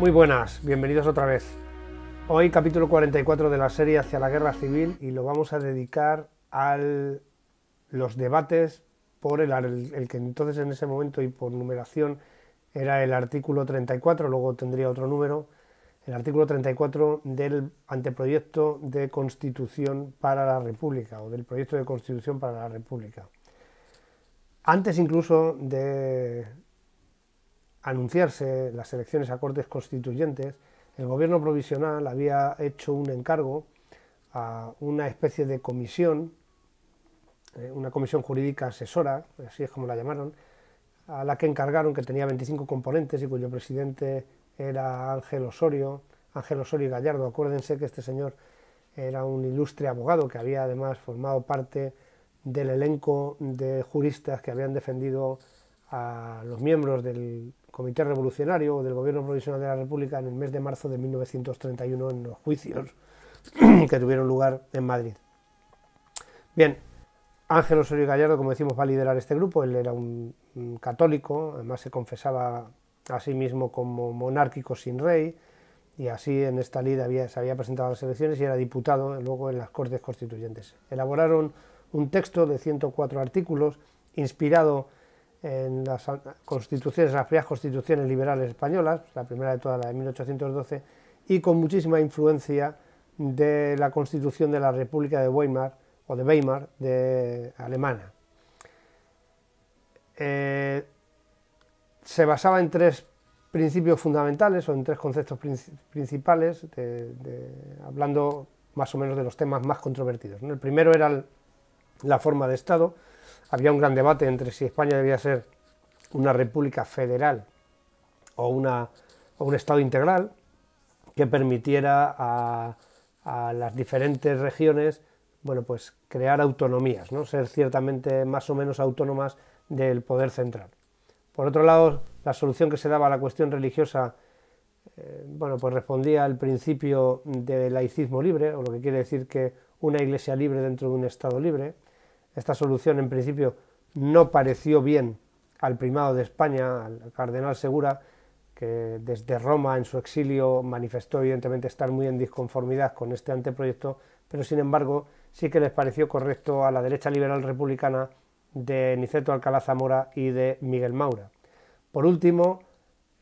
Muy buenas, bienvenidos otra vez. Hoy capítulo 44 de la serie hacia la guerra civil y lo vamos a dedicar a los debates por el, el, que entonces en ese momento y por numeración era el artículo 34, luego tendría otro número, el artículo 34 del anteproyecto de constitución para la República o del proyecto de constitución para la República. Antes incluso de anunciarse las elecciones a Cortes Constituyentes, el gobierno provisional había hecho un encargo a una especie de comisión, eh, una comisión jurídica asesora, así es como la llamaron, a la que encargaron que tenía 25 componentes y cuyo presidente era Ángel Osorio, Ángel Osorio Gallardo. Acuérdense que este señor era un ilustre abogado que había además formado parte del elenco de juristas que habían defendido a los miembros del Comité Revolucionario del Gobierno Provisional de la República en el mes de marzo de 1931 en los juicios que tuvieron lugar en Madrid. Bien, Ángel Osorio Gallardo, como decimos, va a liderar este grupo. Él era un, católico, además se confesaba a sí mismo como monárquico sin rey, y así en esta lid se había presentado a las elecciones y era diputado luego en las Cortes Constituyentes. Elaboraron un texto de 104 artículos inspirado en las constituciones, las primeras constituciones liberales españolas, la primera de todas, la de 1812, y con muchísima influencia de la constitución de la República de Weimar o de Weimar de Alemana. Eh, se basaba en tres principios fundamentales o en tres conceptos principales, hablando más o menos de los temas más controvertidos. El primero era la forma de Estado, había un gran debate entre si España debía ser una república federal o, un Estado integral que permitiera a, las diferentes regiones bueno, pues crear autonomías, ¿no? ser ciertamente más o menos autónomas del poder central. Por otro lado, la solución que se daba a la cuestión religiosa eh, bueno, pues respondía al principio del laicismo libre, o lo que quiere decir que una iglesia libre dentro de un Estado libre, esta solución en principio no pareció bien al primado de España, al cardenal Segura, que desde Roma en su exilio manifestó evidentemente estar muy en disconformidad con este anteproyecto, pero sin embargo sí que les pareció correcto a la derecha liberal republicana de Niceto Alcalá Zamora y de Miguel Maura. Por último,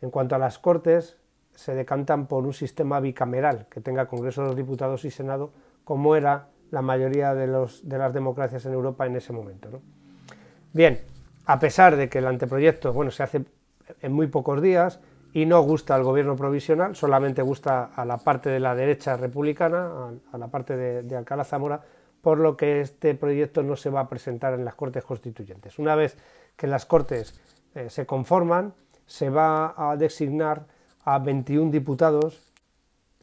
en cuanto a las Cortes, se decantan por un sistema bicameral que tenga Congreso de los Diputados y Senado, como era la mayoría de, los, de las democracias en Europa en ese momento. Bien, a pesar de que el anteproyecto bueno, se hace en muy pocos días y no gusta al gobierno provisional, solamente gusta a la parte de la derecha republicana, a, la parte de, Alcalá Zamora, por lo que este proyecto no se va a presentar en las Cortes Constituyentes. Una vez que las Cortes eh, se conforman, se va a designar a 21 diputados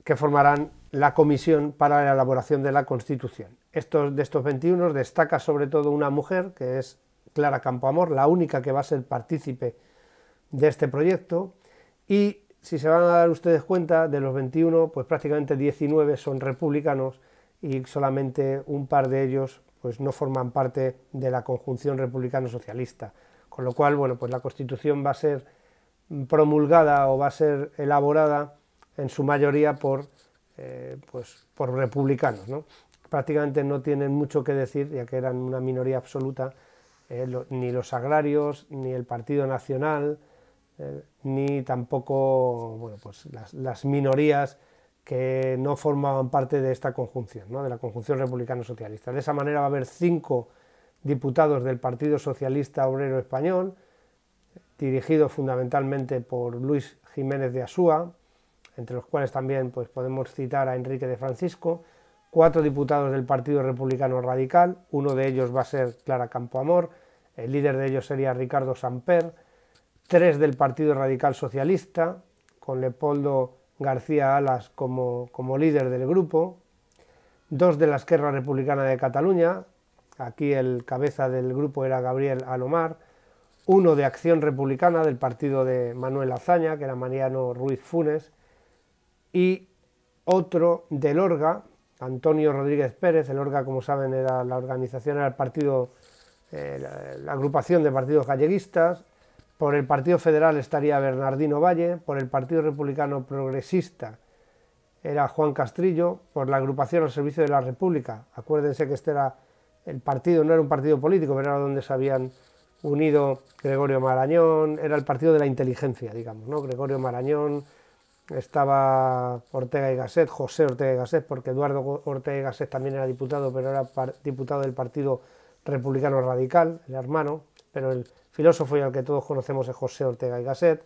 que formarán la Comisión para la elaboración de la Constitución. Estos, de estos 21 destaca sobre todo una mujer, que es Clara Campoamor, la única que va a ser partícipe de este proyecto, y si se van a dar ustedes cuenta, de los 21, pues prácticamente 19 son republicanos y solamente un par de ellos pues no forman parte de la conjunción republicano-socialista. Con lo cual, bueno, pues la Constitución va a ser promulgada o va a ser elaborada en su mayoría por eh, pues, por republicanos. Prácticamente no tienen mucho que decir, ya que eran una minoría absoluta, eh, ni los agrarios, ni el Partido Nacional, eh, ni tampoco pues, las, minorías que no formaban parte de esta conjunción, de la conjunción republicano-socialista. De esa manera va a haber cinco diputados del Partido Socialista Obrero Español, dirigido fundamentalmente por Luis Jiménez de Asúa, entre los cuales también pues, podemos citar a Enrique de Francisco, cuatro diputados del Partido Republicano Radical, uno de ellos va a ser Clara Campoamor, el líder de ellos sería Ricardo Samper, tres del Partido Radical Socialista, con Leopoldo García Alas como, como líder del grupo, dos de la Esquerra Republicana de Cataluña, aquí el cabeza del grupo era Gabriel Alomar, uno de Acción Republicana del partido de Manuel Azaña, que era Mariano Ruiz Funes, y otro del Orga, Antonio Rodríguez Pérez. El Orga, como saben, era la organización, era el partido, eh, la, agrupación de partidos galleguistas. Por el Partido Federal estaría Bernardino Valle, por el Partido Republicano Progresista era Juan Castrillo, por la agrupación al servicio de la República. Acuérdense que este era el partido, no era un partido político, pero era donde se habían unido Gregorio Marañón, era el partido de la inteligencia, digamos, ¿no? Gregorio Marañón, estaba Ortega y Gasset, José Ortega y Gasset, porque Eduardo Ortega y Gasset también era diputado, pero era diputado del Partido Republicano Radical, el hermano, pero el filósofo y al que todos conocemos es José Ortega y Gasset,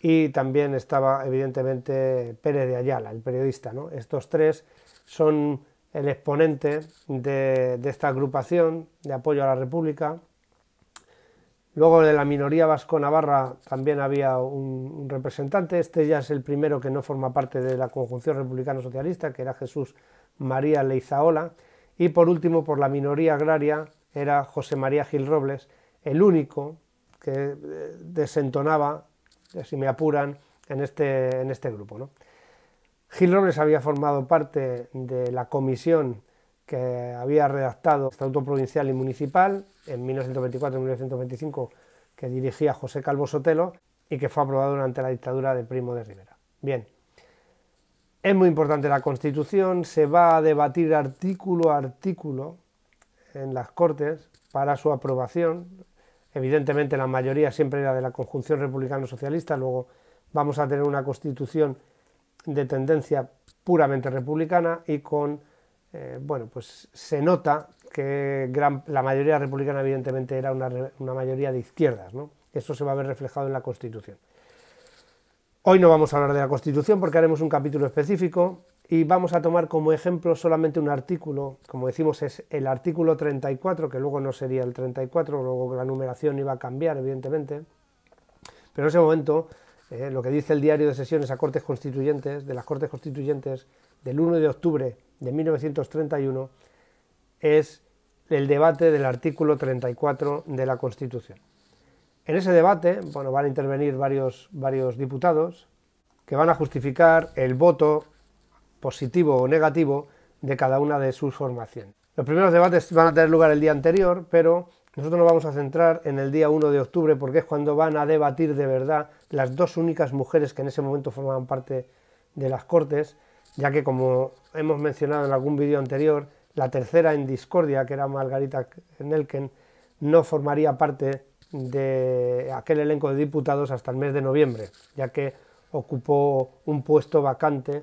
y también estaba evidentemente Pérez de Ayala, el periodista. Estos tres son el exponente de esta agrupación de apoyo a la República, Luego de la minoría vasco-navarra también había un, representante, este ya es el primero que no forma parte de la conjunción republicano-socialista, que era Jesús María Leizaola, y por último por la minoría agraria era José María Gil Robles, el único que eh, desentonaba, eh, si me apuran, en este, en este grupo. Gil Robles había formado parte de la comisión que había redactado Estatuto Provincial y Municipal en 1924-1925, que dirigía José Calvo Sotelo y que fue aprobado durante la dictadura de Primo de Rivera. Bien, es muy importante la Constitución, se va a debatir artículo a artículo en las Cortes para su aprobación. Evidentemente la mayoría siempre era de la conjunción republicano-socialista, luego vamos a tener una Constitución de tendencia puramente republicana y con eh, bueno, pues se nota que la mayoría republicana evidentemente era una, mayoría de izquierdas, ¿no? Esto se va a ver reflejado en la Constitución. Hoy no vamos a hablar de la Constitución porque haremos un capítulo específico y vamos a tomar como ejemplo solamente un artículo, como decimos es el artículo 34, que luego no sería el 34, luego la numeración iba a cambiar evidentemente, pero en ese momento eh, lo que dice el diario de sesiones a Cortes Constituyentes, de las Cortes Constituyentes del 1 de octubre de 1931 es el debate del artículo 34 de la Constitución. En ese debate, bueno, van a intervenir varios, varios diputados que van a justificar el voto positivo o negativo de cada una de sus formaciones. Los primeros debates van a tener lugar el día anterior, pero nosotros nos vamos a centrar en el día 1 de octubre porque es cuando van a debatir de verdad las dos únicas mujeres que en ese momento formaban parte de las Cortes, ya que como hemos mencionado en algún vídeo anterior, la tercera en discordia, que era Margarita Nelken, no formaría parte de aquel elenco de diputados hasta el mes de noviembre, ya que ocupó un puesto vacante,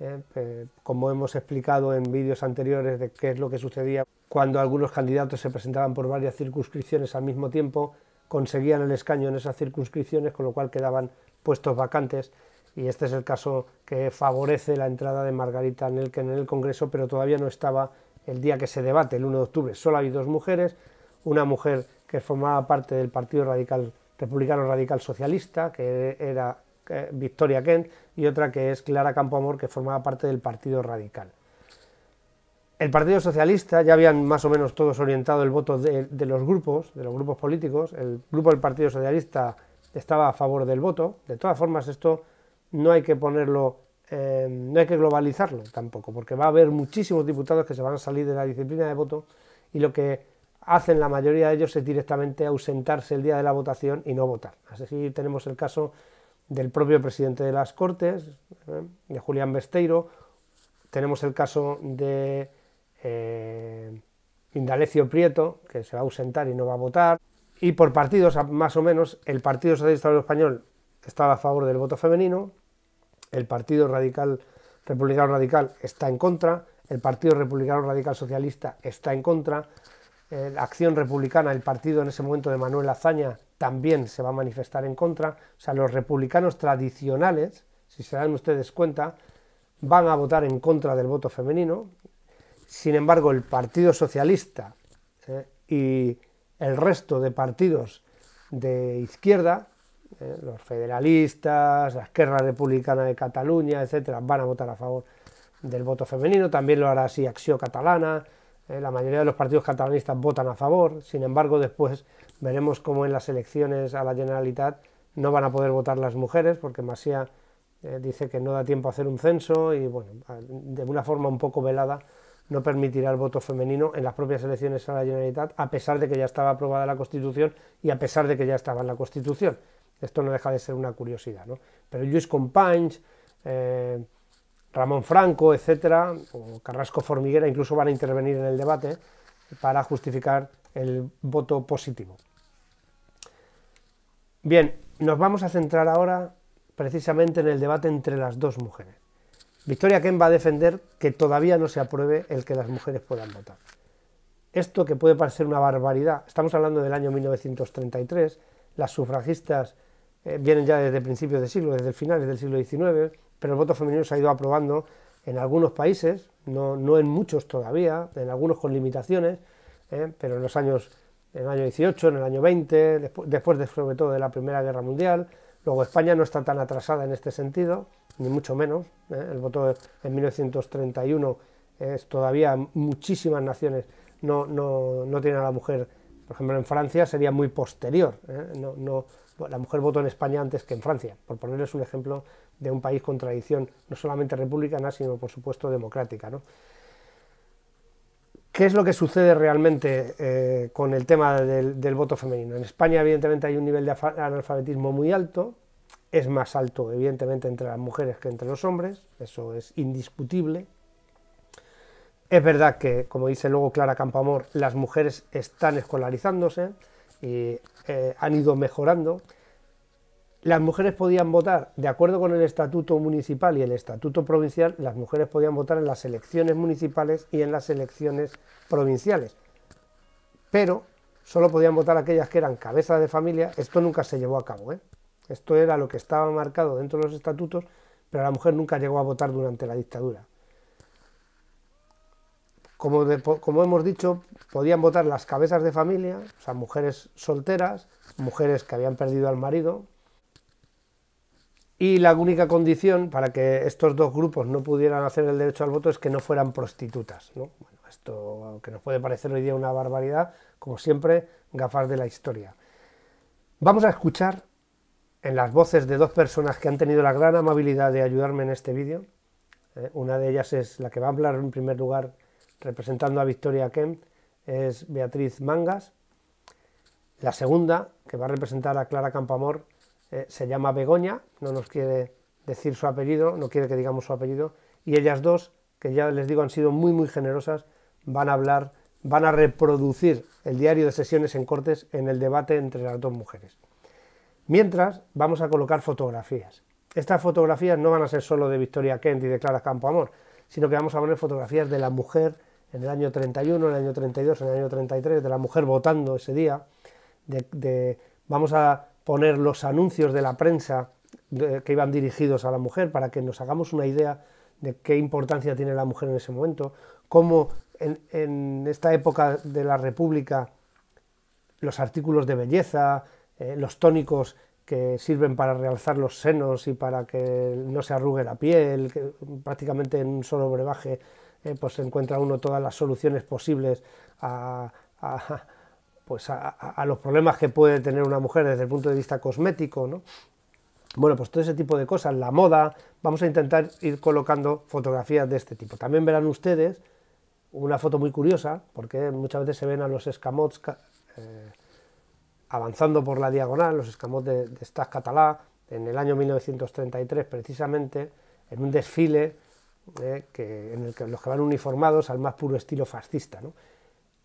eh, como hemos explicado en vídeos anteriores de qué es lo que sucedía cuando algunos candidatos se presentaban por varias circunscripciones al mismo tiempo, conseguían el escaño en esas circunscripciones, con lo cual quedaban puestos vacantes y este es el caso que favorece la entrada de Margarita Nelken en el Congreso, pero todavía no estaba el día que se debate, el 1 de octubre. Solo había dos mujeres, una mujer que formaba parte del Partido Radical Republicano Radical Socialista, que era eh, Victoria Kent, y otra que es Clara Campoamor, que formaba parte del Partido Radical. El Partido Socialista ya habían más o menos todos orientado el voto de los grupos, de los grupos políticos. El grupo del Partido Socialista estaba a favor del voto. De todas formas, esto no hay que ponerlo, eh, no hay que globalizarlo tampoco, porque va a haber muchísimos diputados que se van a salir de la disciplina de voto y lo que hacen la mayoría de ellos es directamente ausentarse el día de la votación y no votar. Así tenemos el caso del propio presidente de las Cortes, eh, de Julián Besteiro, tenemos el caso de eh, Indalecio Prieto, que se va a ausentar y no va a votar, y por partidos, más o menos, el Partido Socialista Español estaba a favor del voto femenino, el Partido Radical Republicano Radical está en contra, el Partido Republicano Radical Socialista está en contra, la Acción Republicana, el partido en ese momento de Manuel Azaña, también se va a manifestar en contra. O sea, los republicanos tradicionales, si se dan ustedes cuenta, van a votar en contra del voto femenino. Sin embargo, el Partido Socialista eh, y el resto de partidos de izquierda eh, los federalistas, la Esquerra Republicana de Cataluña, etcétera, van a votar a favor del voto femenino, también lo hará así Acción Catalana, eh, la mayoría de los partidos catalanistas votan a favor, sin embargo después veremos cómo en las elecciones a la Generalitat no van a poder votar las mujeres, porque Masía eh, dice que no da tiempo a hacer un censo y bueno, de una forma un poco velada no permitirá el voto femenino en las propias elecciones a la Generalitat, a pesar de que ya estaba aprobada la Constitución y a pesar de que ya estaba en la Constitución. Esto no deja de ser una curiosidad, Pero Luis Companys, eh, Ramón Franco, etcétera, o Carrasco Formiguera, incluso van a intervenir en el debate para justificar el voto positivo. Bien, nos vamos a centrar ahora precisamente en el debate entre las dos mujeres. Victoria Ken va a defender que todavía no se apruebe el que las mujeres puedan votar. Esto que puede parecer una barbaridad, estamos hablando del año 1933, las sufragistas eh, vienen ya desde principios de siglo, desde finales del siglo XIX, pero el voto femenino se ha ido aprobando en algunos países, no, no en muchos todavía, en algunos con limitaciones, eh, pero en los años, en el año 18, en el año 20, después, de, sobre todo de la Primera Guerra Mundial, luego España no está tan atrasada en este sentido, ni mucho menos, eh, el voto en 1931 es todavía muchísimas naciones no, no tienen a la mujer, por ejemplo en Francia sería muy posterior, no, no la mujer votó en España antes que en Francia, por ponerles un ejemplo de un país con tradición no solamente republicana, sino por supuesto democrática. ¿Qué es lo que sucede realmente eh, con el tema del, del, voto femenino? En España, evidentemente, hay un nivel de analfabetismo muy alto, es más alto, evidentemente, entre las mujeres que entre los hombres, eso es indiscutible. Es verdad que, como dice luego Clara Campamor, las mujeres están escolarizándose, eh, eh, han ido mejorando. Las mujeres podían votar, de acuerdo con el estatuto municipal y el estatuto provincial, las mujeres podían votar en las elecciones municipales y en las elecciones provinciales. Pero solo podían votar aquellas que eran cabezas de familia. Esto nunca se llevó a cabo. ¿eh? Esto era lo que estaba marcado dentro de los estatutos, pero la mujer nunca llegó a votar durante la dictadura como, hemos dicho, podían votar las cabezas de familia, o sea, mujeres solteras, mujeres que habían perdido al marido, y la única condición para que estos dos grupos no pudieran hacer el derecho al voto es que no fueran prostitutas. esto, que nos puede parecer hoy día una barbaridad, como siempre, gafas de la historia. Vamos a escuchar en las voces de dos personas que han tenido la gran amabilidad de ayudarme en este vídeo. Eh, una de ellas es la que va a hablar en primer lugar, representando a Victoria Kent, es Beatriz Mangas. La segunda, que va a representar a Clara Campamor, eh, se llama Begoña, no nos quiere decir su apellido, no quiere que digamos su apellido, y ellas dos, que ya les digo han sido muy, muy generosas, van a hablar, van a reproducir el diario de sesiones en cortes en el debate entre las dos mujeres. Mientras, vamos a colocar fotografías. Estas fotografías no van a ser solo de Victoria Kent y de Clara Campoamor, sino que vamos a poner fotografías de la mujer en el año 31, en el año 32, en el año 33, de la mujer votando ese día, de, vamos a poner los anuncios de la prensa que iban dirigidos a la mujer para que nos hagamos una idea de qué importancia tiene la mujer en ese momento, cómo en, esta época de la República los artículos de belleza, eh, los tónicos que sirven para realzar los senos y para que no se arrugue la piel, prácticamente en un solo brebaje eh, pues encuentra uno todas las soluciones posibles a, pues a, los problemas que puede tener una mujer desde el punto de vista cosmético, Bueno, pues todo ese tipo de cosas, la moda, vamos a intentar ir colocando fotografías de este tipo. También verán ustedes una foto muy curiosa, porque muchas veces se ven a los escamots eh, avanzando por la diagonal, los escamots de, de Catalá, en el año 1933 precisamente, en un desfile eh, que, en el que los que van uniformados al más puro estilo fascista.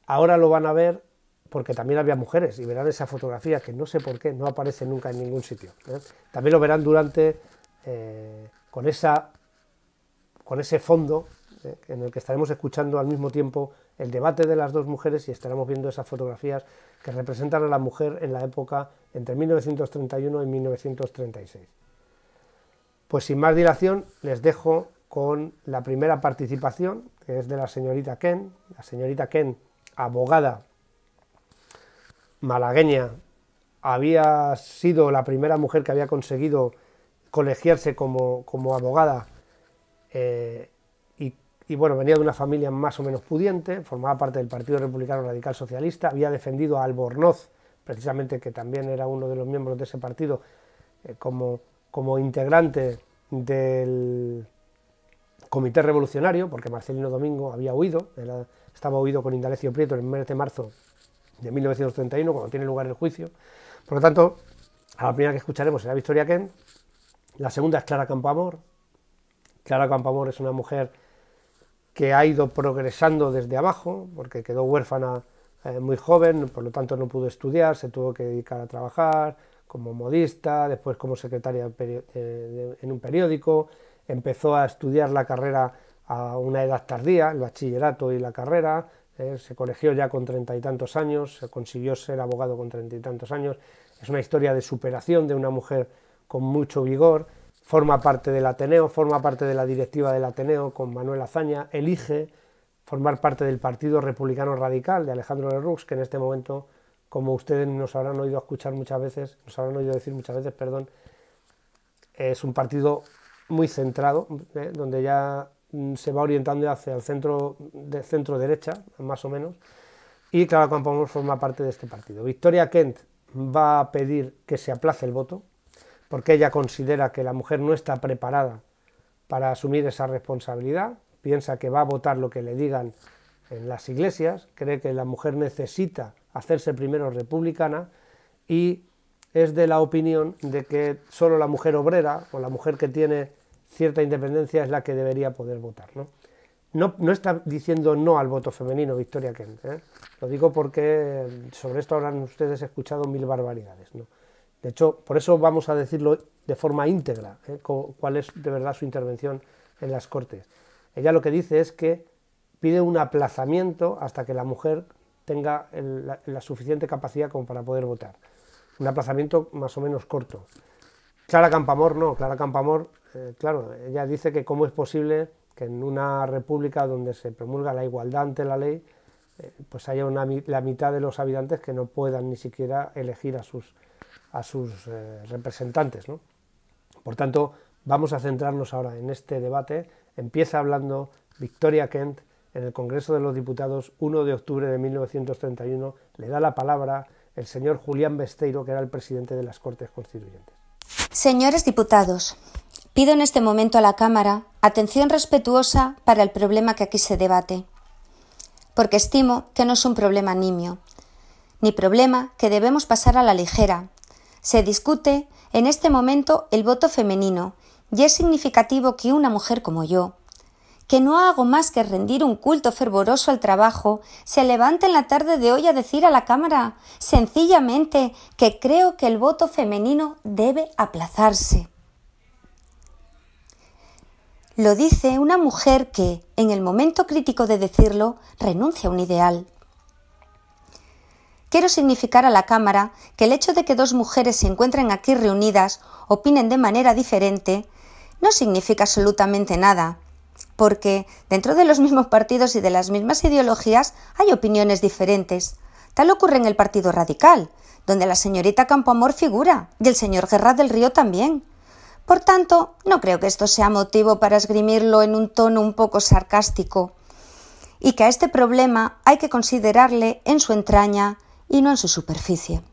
Ahora lo van a ver porque también había mujeres y verán esa fotografía que no sé por qué no aparece nunca en ningún sitio. ¿eh? También lo verán durante, eh, con, esa, con ese fondo en el que estaremos escuchando al mismo tiempo el debate de las dos mujeres y estaremos viendo esas fotografías que representan a la mujer en la época entre 1931 y 1936. Pues sin más dilación, les dejo con la primera participación, que es de la señorita Ken, la señorita Ken, abogada malagueña, había sido la primera mujer que había conseguido colegiarse como, abogada eh, y, bueno, venía de una familia más o menos pudiente, formaba parte del Partido Republicano Radical Socialista, había defendido a Albornoz, precisamente que también era uno de los miembros de ese partido, eh, como, como integrante del comité revolucionario, porque Marcelino Domingo había huido, estaba huido con Indalecio Prieto en el mes de marzo de 1931, cuando tiene lugar el juicio. Por lo tanto, a la primera que escucharemos será Victoria Kent, la segunda es Clara Campoamor. Clara Campoamor es una mujer que ha ido progresando desde abajo, porque quedó huérfana eh, muy joven, por lo tanto no pudo estudiar, se tuvo que dedicar a trabajar como modista, después como secretaria eh, en un periódico, empezó a estudiar la carrera a una edad tardía, el bachillerato y la carrera, eh, se colegió ya con treinta y tantos años, se consiguió ser abogado con treinta y tantos años, es una historia de superación de una mujer con mucho vigor, forma parte del Ateneo, forma parte de la directiva del Ateneo con Manuel Azaña, elige formar parte del Partido Republicano Radical de Alejandro Lerroux, que en este momento, como ustedes nos habrán oído escuchar muchas veces, nos habrán oído decir muchas veces, perdón, es un partido muy centrado, eh, donde ya mm, se va orientando hacia el centro, de centro derecha, más o menos, y Clara Campoamor forma parte de este partido. Victoria Kent va a pedir que se aplace el voto, porque ella considera que la mujer no está preparada para asumir esa responsabilidad, piensa que va a votar lo que le digan en las iglesias, cree que la mujer necesita hacerse primero republicana y es de la opinión de que solo la mujer obrera o la mujer que tiene cierta independencia es la que debería poder votar. No, no, está diciendo no al voto femenino Victoria Kent. ¿eh? Lo digo porque mm, sobre esto habrán ustedes escuchado mil barbaridades. ¿no? De hecho, por eso vamos a decirlo de forma íntegra, ¿eh? cuál es de verdad su intervención en las Cortes. Ella lo que dice es que pide un aplazamiento hasta que la mujer tenga la suficiente capacidad como para poder votar. Un aplazamiento más o menos corto. Clara Campamor no, Clara Campamor eh, claro, ella dice que cómo es posible que en una república donde se promulga la igualdad ante la ley, eh, pues haya la mitad de los habitantes que no puedan ni siquiera elegir a sus, a sus eh, representantes. ¿no? Por tanto, vamos a centrarnos ahora en este debate. Empieza hablando Victoria Kent en el Congreso de los Diputados 1 de octubre de 1931. Le da la palabra el señor Julián Besteiro, que era el presidente de las Cortes Constituyentes. Señores diputados, Pido en este momento a la Cámara atención respetuosa para el problema que aquí se debate, porque estimo que no es un problema nimio, ni problema que debemos pasar a la ligera. Se discute en este momento el voto femenino y es significativo que una mujer como yo, que no hago más que rendir un culto fervoroso al trabajo, se levante en la tarde de hoy a decir a la Cámara, sencillamente, que creo que el voto femenino debe aplazarse. Lo dice una mujer que, en el momento crítico de decirlo, renuncia a un ideal. Quiero significar a la Cámara que el hecho de que dos mujeres se encuentren aquí reunidas opinen de manera diferente no significa absolutamente nada, porque dentro de los mismos partidos y de las mismas ideologías hay opiniones diferentes. Tal ocurre en el Partido Radical, donde la señorita Campoamor figura y el señor Guerra del Río también. Por tanto, no creo que esto sea motivo para esgrimirlo en un tono un poco sarcástico, y que a este problema hay que considerarle en su entraña y no en su superficie.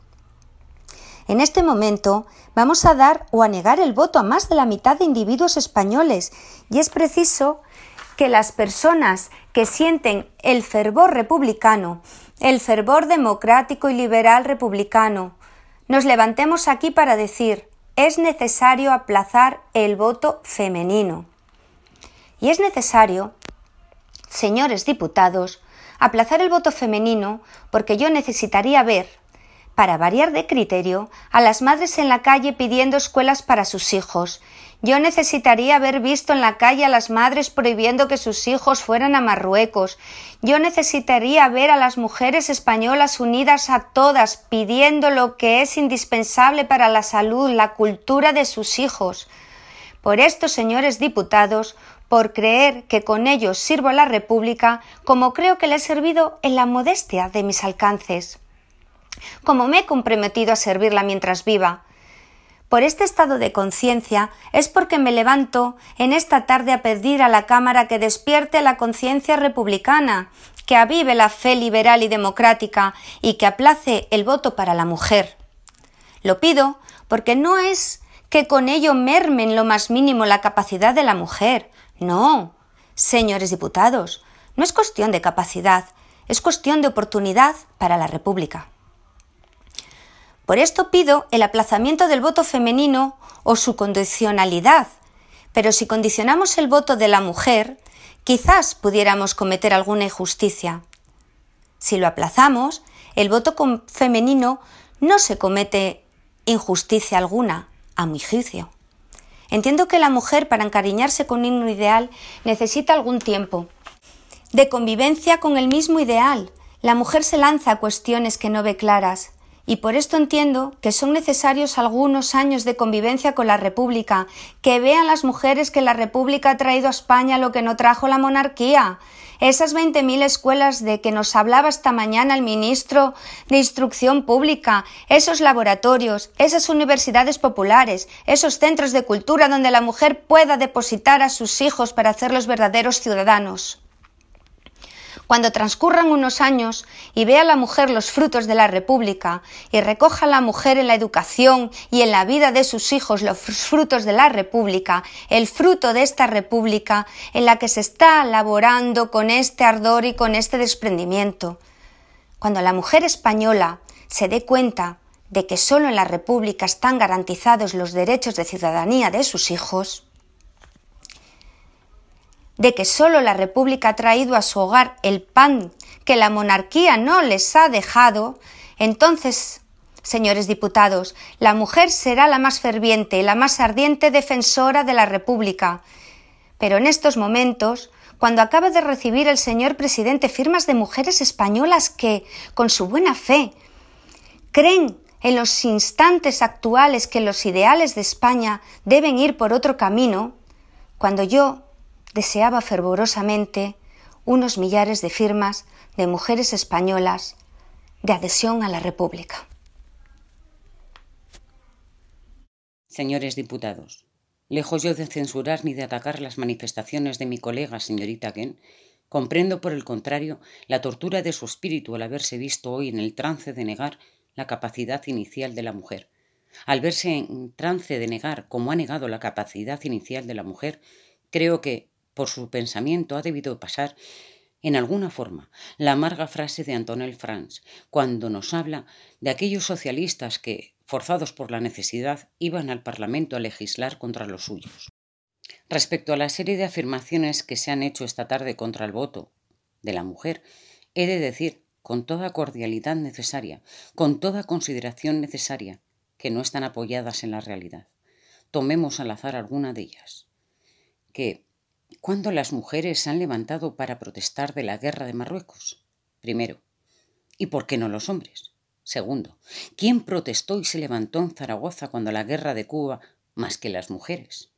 En este momento vamos a dar o a negar el voto a más de la mitad de individuos españoles y es preciso que las personas que sienten el fervor republicano, el fervor democrático y liberal republicano, nos levantemos aquí para decir es necesario aplazar el voto femenino. Y es necesario, señores diputados, aplazar el voto femenino porque yo necesitaría ver para variar de criterio, a las madres en la calle pidiendo escuelas para sus hijos. Yo necesitaría haber visto en la calle a las madres prohibiendo que sus hijos fueran a Marruecos. Yo necesitaría ver a las mujeres españolas unidas a todas pidiendo lo que es indispensable para la salud, la cultura de sus hijos. Por esto, señores diputados, por creer que con ellos sirvo a la República, como creo que le he servido en la modestia de mis alcances como me he comprometido a servirla mientras viva. Por este estado de conciencia es porque me levanto en esta tarde a pedir a la Cámara que despierte la conciencia republicana, que avive la fe liberal y democrática y que aplace el voto para la mujer. Lo pido porque no es que con ello mermen lo más mínimo la capacidad de la mujer. No, señores diputados, no es cuestión de capacidad, es cuestión de oportunidad para la República. Por esto pido el aplazamiento del voto femenino o su condicionalidad, pero si condicionamos el voto de la mujer, quizás pudiéramos cometer alguna injusticia. Si lo aplazamos, el voto femenino no se comete injusticia alguna, a mi juicio. Entiendo que la mujer, para encariñarse con un ideal, necesita algún tiempo de convivencia con el mismo ideal. La mujer se lanza a cuestiones que no ve claras, y por esto entiendo que son necesarios algunos años de convivencia con la República, que vean las mujeres que la República ha traído a España lo que no trajo la monarquía. Esas 20.000 escuelas de que nos hablaba esta mañana el ministro de Instrucción Pública, esos laboratorios, esas universidades populares, esos centros de cultura donde la mujer pueda depositar a sus hijos para hacerlos verdaderos ciudadanos. Cuando transcurran unos años y vea la mujer los frutos de la República y recoja a la mujer en la educación y en la vida de sus hijos los frutos de la República, el fruto de esta República en la que se está laborando con este ardor y con este desprendimiento. Cuando la mujer española se dé cuenta de que solo en la República están garantizados los derechos de ciudadanía de sus hijos, de que solo la República ha traído a su hogar el pan que la monarquía no les ha dejado, entonces, señores diputados, la mujer será la más ferviente, la más ardiente defensora de la República. Pero en estos momentos, cuando acaba de recibir el señor presidente firmas de mujeres españolas que, con su buena fe, creen en los instantes actuales que los ideales de España deben ir por otro camino, cuando yo deseaba fervorosamente unos millares de firmas de mujeres españolas de adhesión a la República. Señores diputados, lejos yo de censurar ni de atacar las manifestaciones de mi colega, señorita Ken, comprendo por el contrario la tortura de su espíritu al haberse visto hoy en el trance de negar la capacidad inicial de la mujer. Al verse en trance de negar como ha negado la capacidad inicial de la mujer, creo que, por su pensamiento ha debido pasar en alguna forma la amarga frase de Antonel Franz, cuando nos habla de aquellos socialistas que, forzados por la necesidad, iban al Parlamento a legislar contra los suyos. Respecto a la serie de afirmaciones que se han hecho esta tarde contra el voto de la mujer, he de decir, con toda cordialidad necesaria, con toda consideración necesaria, que no están apoyadas en la realidad. Tomemos al azar alguna de ellas, que ¿Cuándo las mujeres se han levantado para protestar de la guerra de Marruecos? Primero. ¿Y por qué no los hombres? Segundo. ¿Quién protestó y se levantó en Zaragoza cuando la guerra de Cuba más que las mujeres?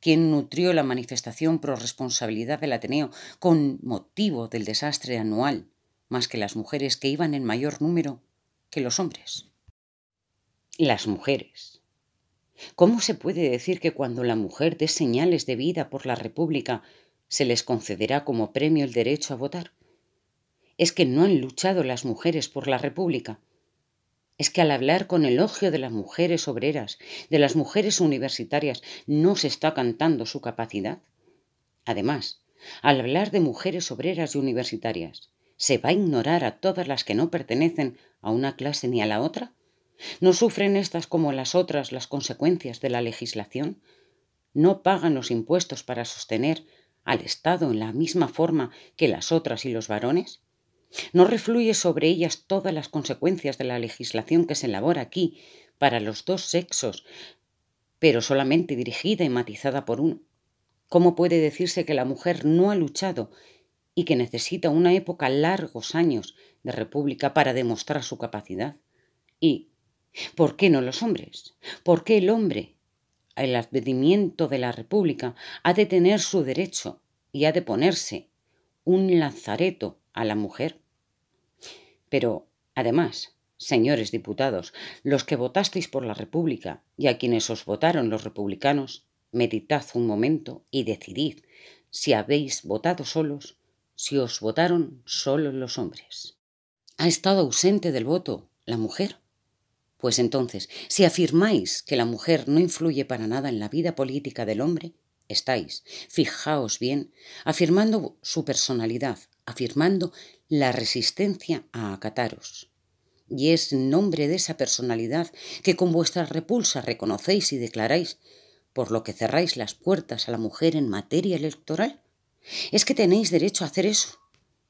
¿Quién nutrió la manifestación pro responsabilidad del Ateneo con motivo del desastre anual más que las mujeres que iban en mayor número que los hombres? Las mujeres ¿Cómo se puede decir que cuando la mujer dé señales de vida por la República se les concederá como premio el derecho a votar? ¿Es que no han luchado las mujeres por la República? Es que al hablar con elogio de las mujeres obreras, de las mujeres universitarias, no se está cantando su capacidad. Además, al hablar de mujeres obreras y universitarias, ¿se va a ignorar a todas las que no pertenecen a una clase ni a la otra? ¿No sufren estas como las otras las consecuencias de la legislación? ¿No pagan los impuestos para sostener al Estado en la misma forma que las otras y los varones? ¿No refluye sobre ellas todas las consecuencias de la legislación que se elabora aquí para los dos sexos, pero solamente dirigida y matizada por uno? ¿Cómo puede decirse que la mujer no ha luchado y que necesita una época largos años de república para demostrar su capacidad? Y, ¿Por qué no los hombres? ¿Por qué el hombre? al advenimiento de la República ha de tener su derecho y ha de ponerse un lazareto a la mujer. Pero, además, señores diputados, los que votasteis por la República y a quienes os votaron los republicanos, meditad un momento y decidid si habéis votado solos, si os votaron solos los hombres. ¿Ha estado ausente del voto la mujer? Pues entonces, si afirmáis que la mujer no influye para nada en la vida política del hombre, estáis, fijaos bien, afirmando su personalidad, afirmando la resistencia a acataros. Y es en nombre de esa personalidad que con vuestra repulsa reconocéis y declaráis, por lo que cerráis las puertas a la mujer en materia electoral. ¿Es que tenéis derecho a hacer eso?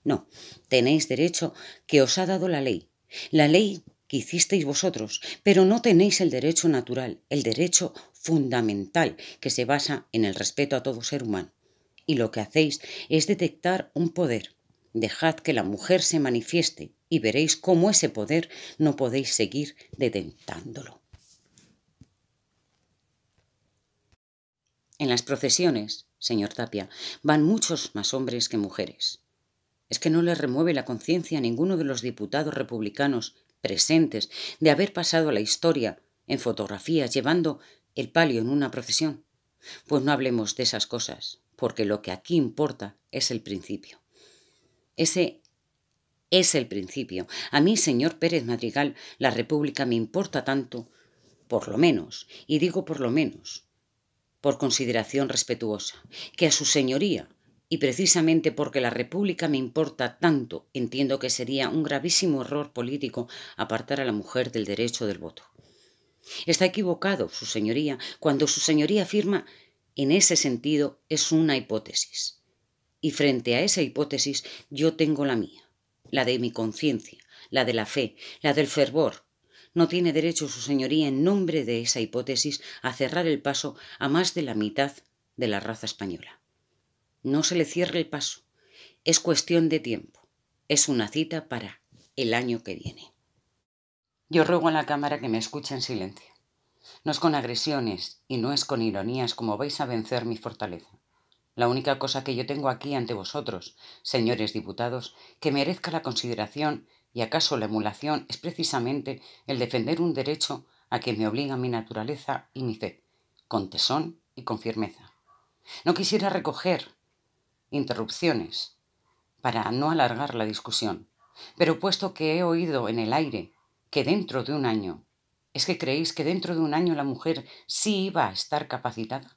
No, tenéis derecho que os ha dado la ley, la ley que hicisteis vosotros, pero no tenéis el derecho natural, el derecho fundamental que se basa en el respeto a todo ser humano. Y lo que hacéis es detectar un poder. Dejad que la mujer se manifieste y veréis cómo ese poder no podéis seguir detentándolo. En las procesiones, señor Tapia, van muchos más hombres que mujeres. Es que no les remueve la conciencia a ninguno de los diputados republicanos presentes, de haber pasado la historia en fotografías llevando el palio en una procesión. Pues no hablemos de esas cosas, porque lo que aquí importa es el principio. Ese es el principio. A mí, señor Pérez Madrigal, la República me importa tanto, por lo menos, y digo por lo menos, por consideración respetuosa, que a su señoría y precisamente porque la República me importa tanto, entiendo que sería un gravísimo error político apartar a la mujer del derecho del voto. Está equivocado, Su Señoría, cuando Su Señoría afirma en ese sentido es una hipótesis. Y frente a esa hipótesis yo tengo la mía, la de mi conciencia, la de la fe, la del fervor. No tiene derecho Su Señoría en nombre de esa hipótesis a cerrar el paso a más de la mitad de la raza española. No se le cierre el paso. Es cuestión de tiempo. Es una cita para el año que viene. Yo ruego a la cámara que me escuche en silencio. No es con agresiones y no es con ironías como vais a vencer mi fortaleza. La única cosa que yo tengo aquí ante vosotros, señores diputados, que merezca la consideración y acaso la emulación es precisamente el defender un derecho a que me obliga mi naturaleza y mi fe, con tesón y con firmeza. No quisiera recoger interrupciones, para no alargar la discusión. Pero puesto que he oído en el aire que dentro de un año, ¿es que creéis que dentro de un año la mujer sí iba a estar capacitada?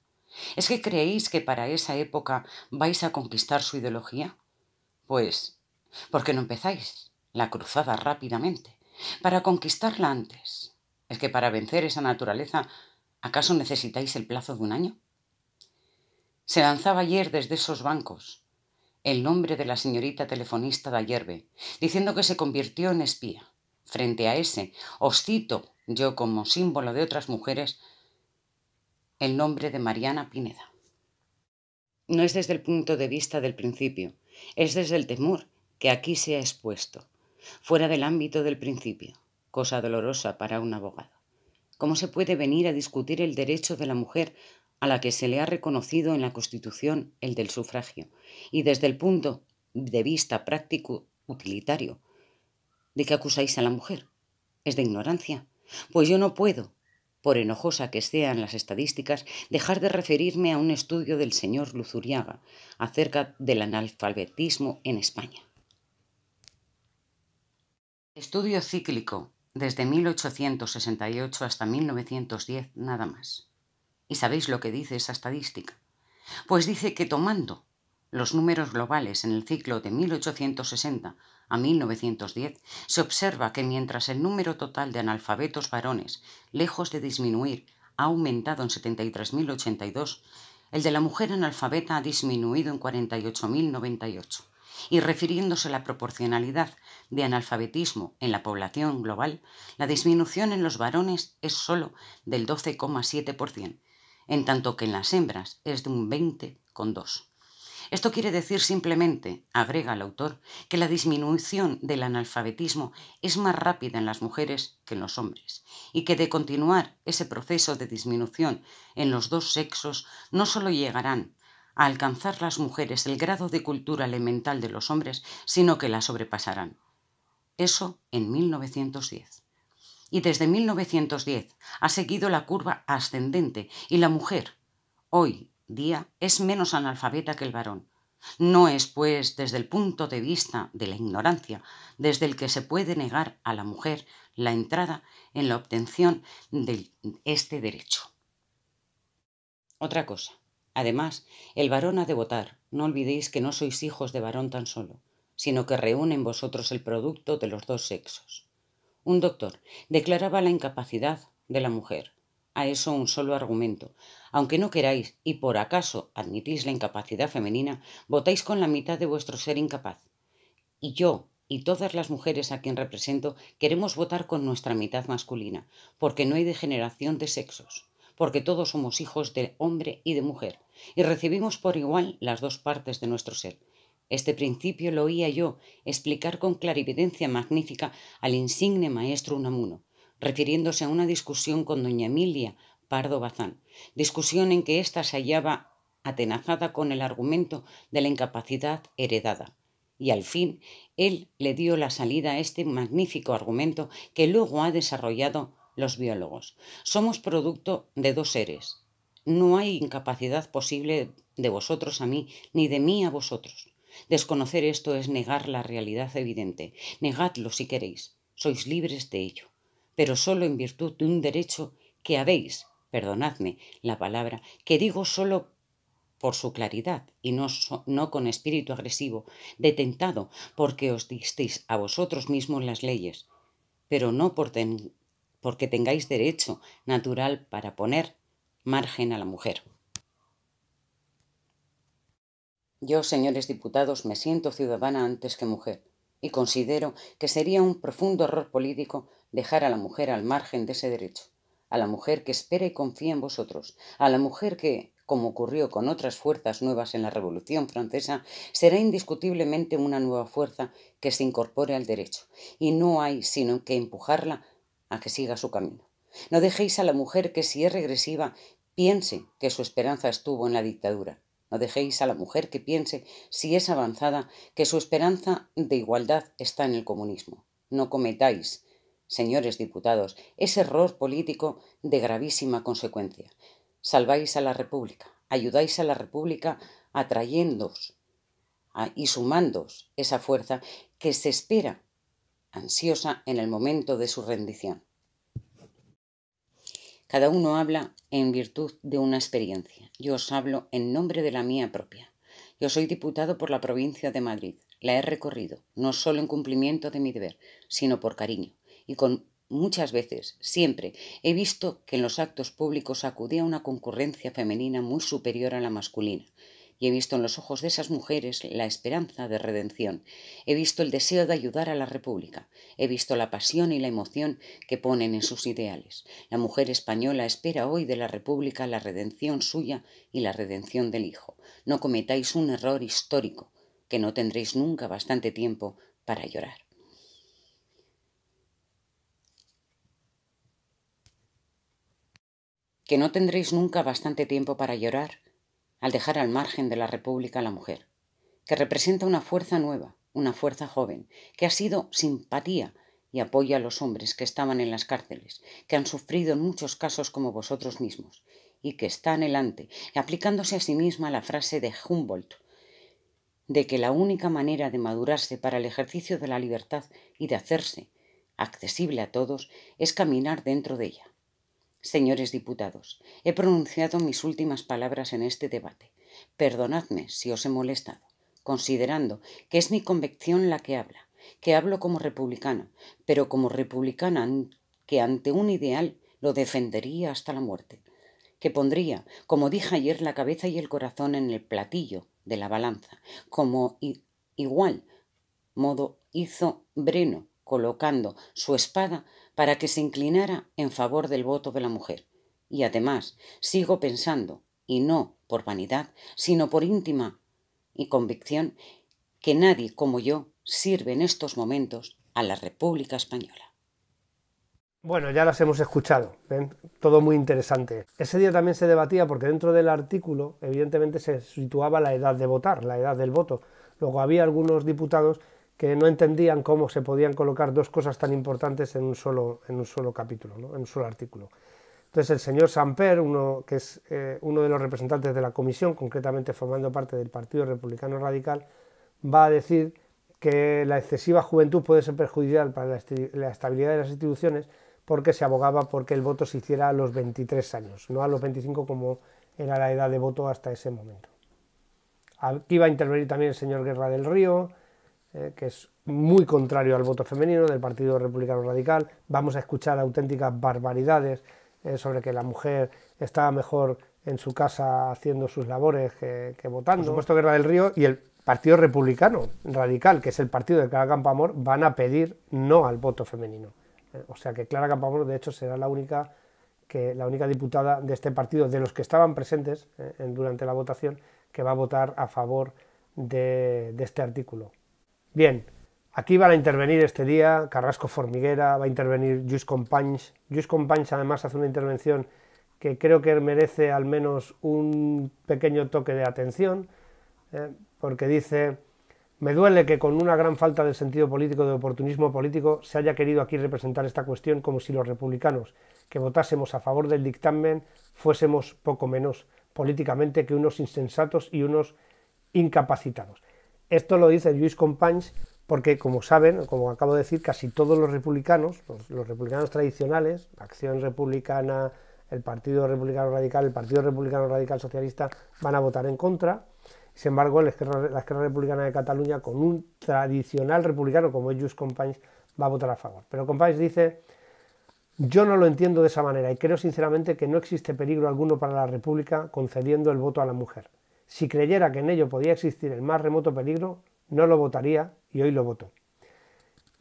¿Es que creéis que para esa época vais a conquistar su ideología? Pues, ¿por qué no empezáis la cruzada rápidamente? Para conquistarla antes. ¿Es que para vencer esa naturaleza, acaso necesitáis el plazo de un año? Se lanzaba ayer desde esos bancos el nombre de la señorita telefonista de Ayerbe, diciendo que se convirtió en espía. Frente a ese, os cito yo como símbolo de otras mujeres, el nombre de Mariana Pineda. No es desde el punto de vista del principio, es desde el temor que aquí se ha expuesto, fuera del ámbito del principio, cosa dolorosa para un abogado. ¿Cómo se puede venir a discutir el derecho de la mujer a la que se le ha reconocido en la Constitución el del sufragio, y desde el punto de vista práctico utilitario, ¿de qué acusáis a la mujer? ¿Es de ignorancia? Pues yo no puedo, por enojosa que sean las estadísticas, dejar de referirme a un estudio del señor Luzuriaga acerca del analfabetismo en España. Estudio cíclico desde 1868 hasta 1910 nada más. ¿Y sabéis lo que dice esa estadística? Pues dice que tomando los números globales en el ciclo de 1860 a 1910, se observa que mientras el número total de analfabetos varones, lejos de disminuir, ha aumentado en 73.082, el de la mujer analfabeta ha disminuido en 48.098. Y refiriéndose a la proporcionalidad de analfabetismo en la población global, la disminución en los varones es sólo del 12,7%, en tanto que en las hembras es de un 20,2. Esto quiere decir simplemente, agrega el autor, que la disminución del analfabetismo es más rápida en las mujeres que en los hombres, y que de continuar ese proceso de disminución en los dos sexos, no solo llegarán a alcanzar las mujeres el grado de cultura elemental de los hombres, sino que la sobrepasarán. Eso en 1910 y desde 1910 ha seguido la curva ascendente y la mujer, hoy día, es menos analfabeta que el varón. No es, pues, desde el punto de vista de la ignorancia, desde el que se puede negar a la mujer la entrada en la obtención de este derecho. Otra cosa. Además, el varón ha de votar. No olvidéis que no sois hijos de varón tan solo, sino que reúnen vosotros el producto de los dos sexos. Un doctor declaraba la incapacidad de la mujer. A eso un solo argumento. Aunque no queráis y por acaso admitís la incapacidad femenina, votáis con la mitad de vuestro ser incapaz. Y yo, y todas las mujeres a quien represento queremos votar con nuestra mitad masculina, porque no hay degeneración de sexos, porque todos somos hijos de hombre y de mujer, y recibimos por igual las dos partes de nuestro ser, este principio lo oía yo explicar con clarividencia magnífica al insigne maestro Unamuno, refiriéndose a una discusión con doña Emilia Pardo Bazán, discusión en que ésta se hallaba atenazada con el argumento de la incapacidad heredada. Y al fin, él le dio la salida a este magnífico argumento que luego ha desarrollado los biólogos. Somos producto de dos seres. No hay incapacidad posible de vosotros a mí, ni de mí a vosotros. Desconocer esto es negar la realidad evidente. Negadlo si queréis. Sois libres de ello. Pero solo en virtud de un derecho que habéis, perdonadme la palabra, que digo solo por su claridad y no, con espíritu agresivo, detentado porque os disteis a vosotros mismos las leyes, pero no porque tengáis derecho natural para poner margen a la mujer. Yo, señores diputados, me siento ciudadana antes que mujer y considero que sería un profundo error político dejar a la mujer al margen de ese derecho, a la mujer que espera y confía en vosotros, a la mujer que, como ocurrió con otras fuerzas nuevas en la Revolución Francesa, será indiscutiblemente una nueva fuerza que se incorpore al derecho, y no hay sino que empujarla a que siga su camino. No dejéis a la mujer que, si es regresiva, piense que su esperanza estuvo en la dictadura, no dejéis a la mujer que piense, si es avanzada, que su esperanza de igualdad está en el comunismo. No cometáis, señores diputados, ese error político de gravísima consecuencia. Salváis a la República, ayudáis a la República atrayéndoos y sumándoos esa fuerza que se espera ansiosa en el momento de su rendición. Cada uno habla en virtud de una experiencia. Yo os hablo en nombre de la mía propia. Yo soy diputado por la provincia de Madrid. La he recorrido, no solo en cumplimiento de mi deber, sino por cariño. Y con muchas veces, siempre, he visto que en los actos públicos acudía una concurrencia femenina muy superior a la masculina y he visto en los ojos de esas mujeres la esperanza de redención, he visto el deseo de ayudar a la República, he visto la pasión y la emoción que ponen en sus ideales. La mujer española espera hoy de la República la redención suya y la redención del Hijo. No cometáis un error histórico, que no tendréis nunca bastante tiempo para llorar. que no tendréis nunca bastante tiempo para llorar, al dejar al margen de la República a la mujer, que representa una fuerza nueva, una fuerza joven, que ha sido simpatía y apoyo a los hombres que estaban en las cárceles, que han sufrido en muchos casos como vosotros mismos, y que está anhelante, aplicándose a sí misma la frase de Humboldt, de que la única manera de madurarse para el ejercicio de la libertad y de hacerse accesible a todos es caminar dentro de ella. Señores diputados, he pronunciado mis últimas palabras en este debate. Perdonadme si os he molestado, considerando que es mi convicción la que habla, que hablo como republicano, pero como republicana que ante un ideal lo defendería hasta la muerte, que pondría, como dije ayer, la cabeza y el corazón en el platillo de la balanza, como igual modo hizo Breno colocando su espada para que se inclinara en favor del voto de la mujer. Y además, sigo pensando, y no por vanidad, sino por íntima y convicción, que nadie como yo sirve en estos momentos a la República Española. Bueno, ya las hemos escuchado, ¿eh? todo muy interesante. Ese día también se debatía porque dentro del artículo evidentemente se situaba la edad de votar, la edad del voto. Luego había algunos diputados que no entendían cómo se podían colocar dos cosas tan importantes en un solo, en un solo capítulo, en un solo artículo. Entonces el señor Samper, uno, que es eh, uno de los representantes de la comisión, concretamente formando parte del Partido Republicano Radical, va a decir que la excesiva juventud puede ser perjudicial para la, estabilidad de las instituciones porque se abogaba porque el voto se hiciera a los 23 años, no a los 25 como era la edad de voto hasta ese momento. Aquí va a intervenir también el señor Guerra del Río, eh, que es muy contrario al voto femenino del Partido Republicano Radical. Vamos a escuchar auténticas barbaridades eh, sobre que la mujer estaba mejor en su casa haciendo sus labores que, votando. Por supuesto, Guerra del Río y el Partido Republicano Radical, que es el partido de Clara Campamor, van a pedir no al voto femenino. Eh, o sea que Clara Campamor de hecho, será la única que la única diputada de este partido, de los que estaban presentes durante la votación, que va a votar a favor de este artículo. Bien, aquí van a intervenir este día Carrasco Formiguera, va a intervenir Jus Companys. Companys además hace una intervención que creo que merece al menos un pequeño toque de atención, eh, porque dice, me duele que con una gran falta de sentido político, de oportunismo político, se haya querido aquí representar esta cuestión como si los republicanos que votásemos a favor del dictamen fuésemos poco menos políticamente que unos insensatos y unos incapacitados. Esto lo dice Lluís Companys porque, como saben, como acabo de decir, casi todos los republicanos, los, republicanos tradicionales, Acción Republicana, el Partido Republicano Radical, el Partido Republicano Radical Socialista, van a votar en contra. Sin embargo, la Esquerra, Republicana de Cataluña, con un tradicional republicano como es Lluís Companys, va a votar a favor. Pero Companys dice yo no lo entiendo de esa manera y creo sinceramente que no existe peligro alguno para la República concediendo el voto a la mujer. Si creyera que en ello podía existir el más remoto peligro, no lo votaría y hoy lo voto.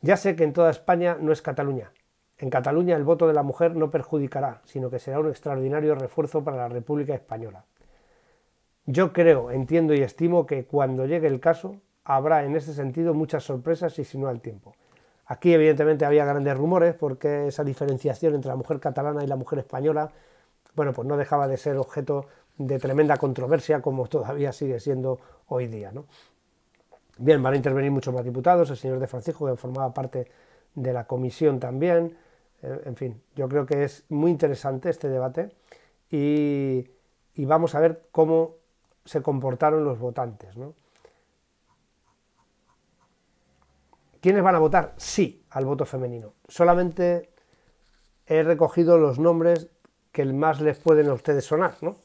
Ya sé que en toda España no es Cataluña. En Cataluña el voto de la mujer no perjudicará, sino que será un extraordinario refuerzo para la República Española. Yo creo, entiendo y estimo que cuando llegue el caso habrá en ese sentido muchas sorpresas y si no al tiempo. Aquí evidentemente había grandes rumores porque esa diferenciación entre la mujer catalana y la mujer española, bueno, pues no dejaba de ser objeto de tremenda controversia como todavía sigue siendo hoy día. ¿no? Bien, van a intervenir muchos más diputados, el señor de Francisco que formaba parte de la comisión también, eh, en fin, yo creo que es muy interesante este debate y, vamos a ver cómo se comportaron los votantes. ¿no? ¿Quiénes van a votar? Sí al voto femenino. Solamente he recogido los nombres que más les pueden a ustedes sonar, ¿no?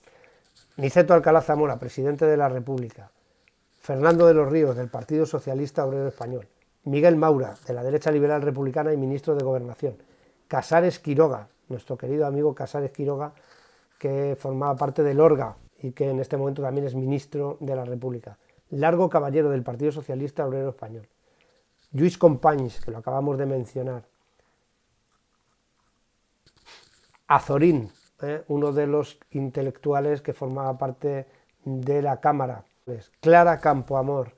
Niceto Alcalá Zamora, presidente de la República, Fernando de los Ríos, del Partido Socialista Obrero Español, Miguel Maura, de la derecha liberal republicana y ministro de Gobernación, Casares Quiroga, nuestro querido amigo Casares Quiroga, que formaba parte del Orga y que en este momento también es ministro de la República, Largo Caballero del Partido Socialista Obrero Español, Luis Companys, que lo acabamos de mencionar, Azorín, eh, uno de los intelectuales que formaba parte de la Cámara. Pues, Clara Campoamor,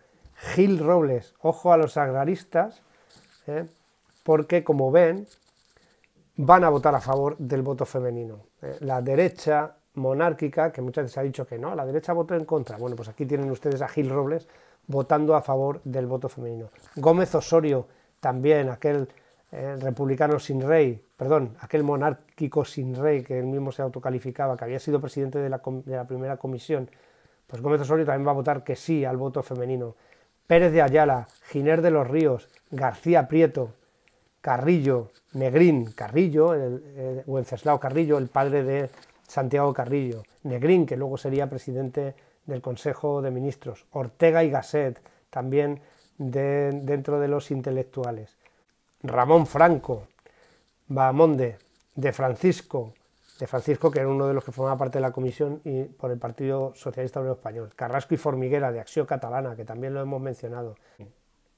Gil Robles, ojo a los agraristas, eh, porque como ven, van a votar a favor del voto femenino. Eh, la derecha monárquica, que muchas veces ha dicho que no, la derecha votó en contra. Bueno, pues aquí tienen ustedes a Gil Robles votando a favor del voto femenino. Gómez Osorio, también aquel republicano sin rey, perdón, aquel monárquico sin rey que él mismo se autocalificaba, que había sido presidente de la, primera comisión, pues Gómez Osorio también va a votar que sí al voto femenino. Pérez de Ayala, Giner de los Ríos, García Prieto, Carrillo, Negrín, Carrillo, o Carrillo, el padre de Santiago Carrillo, Negrín, que luego sería presidente del Consejo de Ministros, Ortega y Gasset, también dentro de los intelectuales, Ramón Franco, Bahamonde, de Francisco, de Francisco, que era uno de los que formaba parte de la comisión y por el Partido Socialista Obrero Español, Carrasco y Formiguera, de Acción Catalana, que también lo hemos mencionado.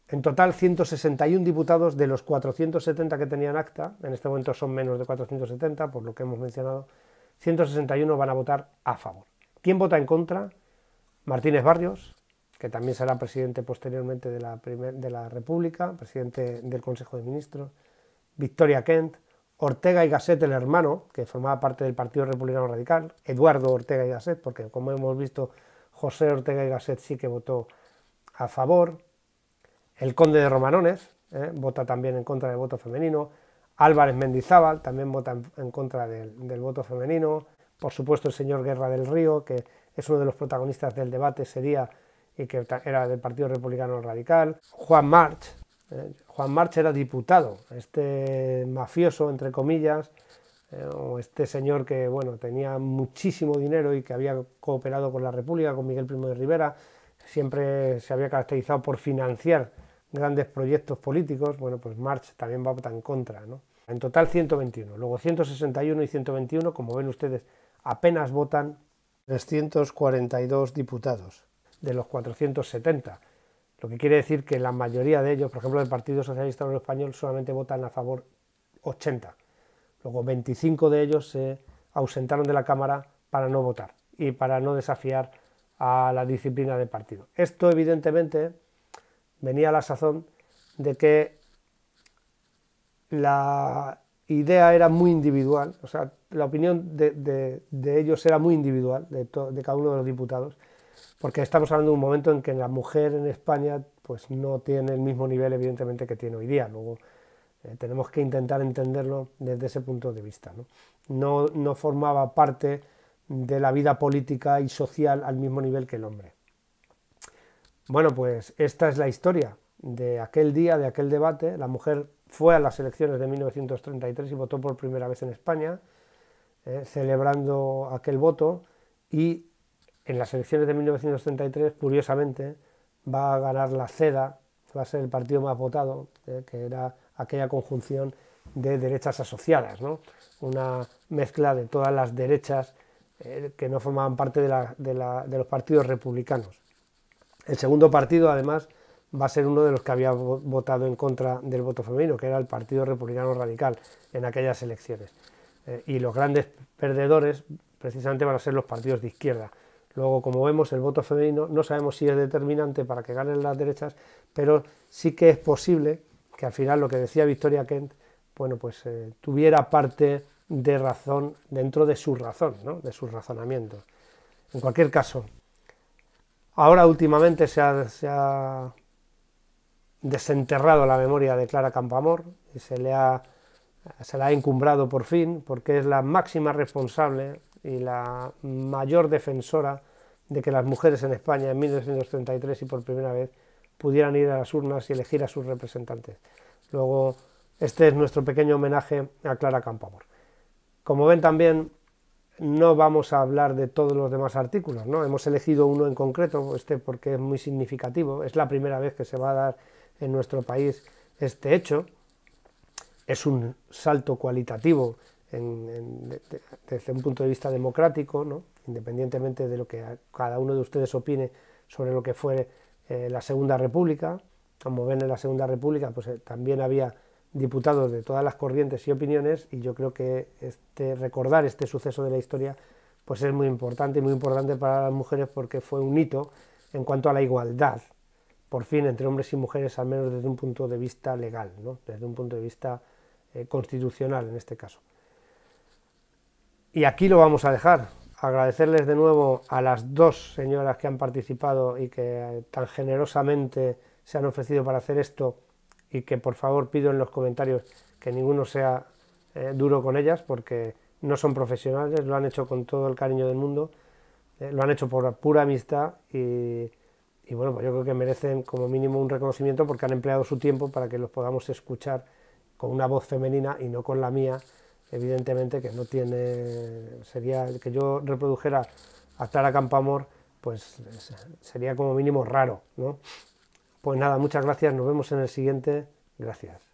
En total, 161 diputados de los 470 que tenían acta, en este momento son menos de 470, por lo que hemos mencionado, 161 van a votar a favor. ¿Quién vota en contra? Martínez Barrios, que también será presidente posteriormente de la República, presidente del Consejo de Ministros, Victoria Kent, Ortega y Gasset, el hermano, que formaba parte del Partido Republicano Radical, Eduardo Ortega y Gasset, porque como hemos visto, José Ortega y Gasset sí que votó a favor, el conde de Romanones eh, vota también en contra del voto femenino, Álvarez Mendizábal también vota en, contra del, voto femenino, por supuesto el señor Guerra del Río, que es uno de los protagonistas del debate ese día y que era del Partido Republicano Radical, Juan March, eh, Juan March era diputado, este mafioso, entre comillas, eh, o este señor que bueno, tenía muchísimo dinero y que había cooperado con la República, con Miguel Primo de Rivera, siempre se había caracterizado por financiar grandes proyectos políticos, bueno, pues March también va en contra, En total 121, luego 161 y 121, como ven ustedes, apenas votan 342 diputados de los 470 lo que quiere decir que la mayoría de ellos, por ejemplo, del Partido Socialista Obrero Español, solamente votan a favor 80. Luego 25 de ellos se ausentaron de la Cámara para no votar y para no desafiar a la disciplina del partido. Esto evidentemente venía a la sazón de que la idea era muy individual, o sea, la opinión de, ellos era muy individual, de, cada uno de los diputados, porque estamos hablando de un momento en que la mujer en España pues no tiene el mismo nivel evidentemente que tiene hoy día. Luego eh, tenemos que intentar entenderlo desde ese punto de vista. ¿no? No, formaba parte de la vida política y social al mismo nivel que el hombre. Bueno, pues esta es la historia de aquel día, de aquel debate. La mujer fue a las elecciones de 1933 y votó por primera vez en España, eh, celebrando aquel voto y en las elecciones de 1933, curiosamente, va a ganar la CEDA, va a ser el partido más votado, eh, que era aquella conjunción de derechas asociadas, una mezcla de todas las derechas eh, que no formaban parte de, los partidos republicanos. El segundo partido, además, va a ser uno de los que había votado en contra del voto femenino, que era el Partido Republicano Radical en aquellas elecciones. Eh, y los grandes perdedores, precisamente, van a ser los partidos de izquierda Luego, como vemos, el voto femenino no sabemos si es determinante para que ganen las derechas, pero sí que es posible que al final lo que decía Victoria Kent, bueno, pues eh, tuviera parte de razón dentro de su razón, ¿no? de su razonamiento. En cualquier caso, ahora últimamente se ha, desenterrado la memoria de Clara Campamor y se le ha se la ha encumbrado por fin, porque es la máxima responsable y la mayor defensora de que las mujeres en España en 1933 y por primera vez pudieran ir a las urnas y elegir a sus representantes. Luego, este es nuestro pequeño homenaje a Clara Campoamor. Como ven también, no vamos a hablar de todos los demás artículos, ¿no? Hemos elegido uno en concreto, este porque es muy significativo, es la primera vez que se va a dar en nuestro país este hecho, es un salto cualitativo desde un punto de vista democrático, independientemente de lo que cada uno de ustedes opine sobre lo que fue eh, la Segunda República. Como ven en la Segunda República, pues eh, también había diputados de todas las corrientes y opiniones y yo creo que este, recordar este suceso de la historia pues es muy importante y muy importante para las mujeres porque fue un hito en cuanto a la igualdad, por fin, entre hombres y mujeres, al menos desde un punto de vista legal, desde un punto de vista eh, constitucional en este caso. Y aquí lo vamos a dejar. Agradecerles de nuevo a las dos señoras que han participado y que eh, tan generosamente se han ofrecido para hacer esto y que por favor pido en los comentarios que ninguno sea eh, duro con ellas porque no son profesionales, lo han hecho con todo el cariño del mundo, eh, lo han hecho por pura amistad y, bueno, pues yo creo que merecen como mínimo un reconocimiento porque han empleado su tiempo para que los podamos escuchar con una voz femenina y no con la mía evidentemente que no tiene, sería que yo reprodujera a Clara Campamor, pues sería como mínimo raro, ¿no? Pues nada, muchas gracias, nos vemos en el siguiente, gracias.